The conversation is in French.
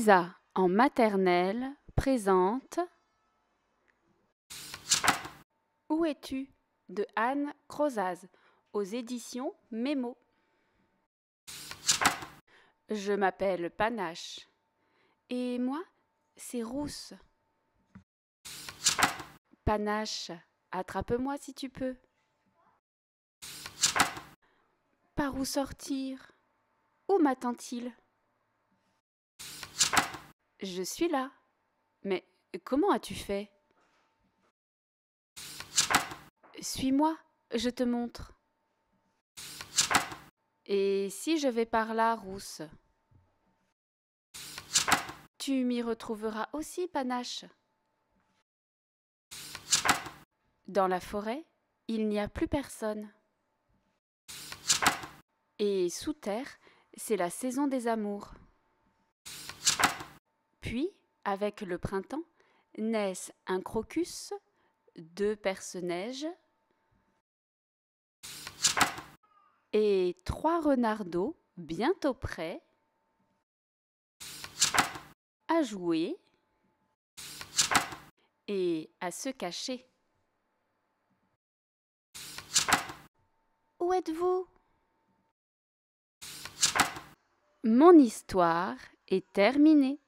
Lisa en maternelle présente Où es-tu de Anne Crozaz aux éditions Mémo. Je m'appelle Panache et moi, c'est Rousse. Panache, attrape-moi si tu peux. Par où sortir Où m'attend-il je suis là. Mais comment as-tu fait Suis-moi, je te montre. Et si je vais par là, Rousse Tu m'y retrouveras aussi, Panache. Dans la forêt, il n'y a plus personne. Et sous terre, c'est la saison des amours. Puis, avec le printemps, naissent un crocus, deux personnages et trois renardeaux bientôt prêts à jouer et à se cacher. Où êtes-vous Mon histoire est terminée.